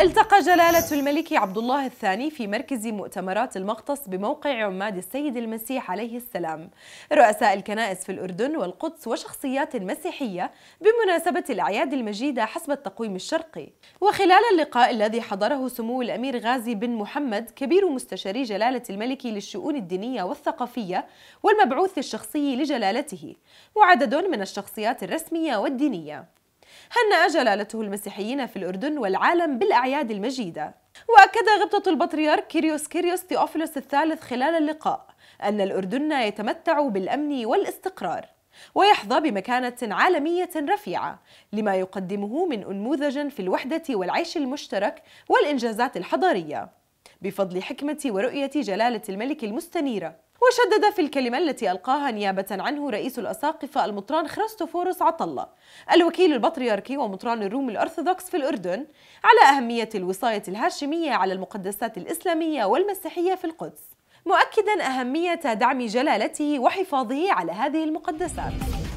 التقى جلالة الملك عبد الله الثاني في مركز مؤتمرات المغطس بموقع عماد السيد المسيح عليه السلام رؤساء الكنائس في الأردن والقدس وشخصيات مسيحية بمناسبة الأعياد المجيدة حسب التقويم الشرقي وخلال اللقاء الذي حضره سمو الأمير غازي بن محمد كبير مستشاري جلالة الملك للشؤون الدينية والثقافية والمبعوث الشخصي لجلالته وعدد من الشخصيات الرسمية والدينية هنأ جلالته المسيحيين في الأردن والعالم بالأعياد المجيدة وأكد غبطة البطريرك كيريوس كيريوس تيوفيلوس الثالث خلال اللقاء أن الأردن يتمتع بالأمن والاستقرار ويحظى بمكانة عالمية رفيعة لما يقدمه من أنموذج في الوحدة والعيش المشترك والإنجازات الحضارية بفضل حكمة ورؤية جلالة الملك المستنيرة وشدد في الكلمة التي ألقاها نيابة عنه رئيس الأساقفة المطران خريستوفوروس عطلة الوكيل البطريركي ومطران الروم الأرثوذكس في الأردن على أهمية الوصاية الهاشمية على المقدسات الإسلامية والمسيحية في القدس مؤكدا أهمية دعم جلالته وحفاظه على هذه المقدسات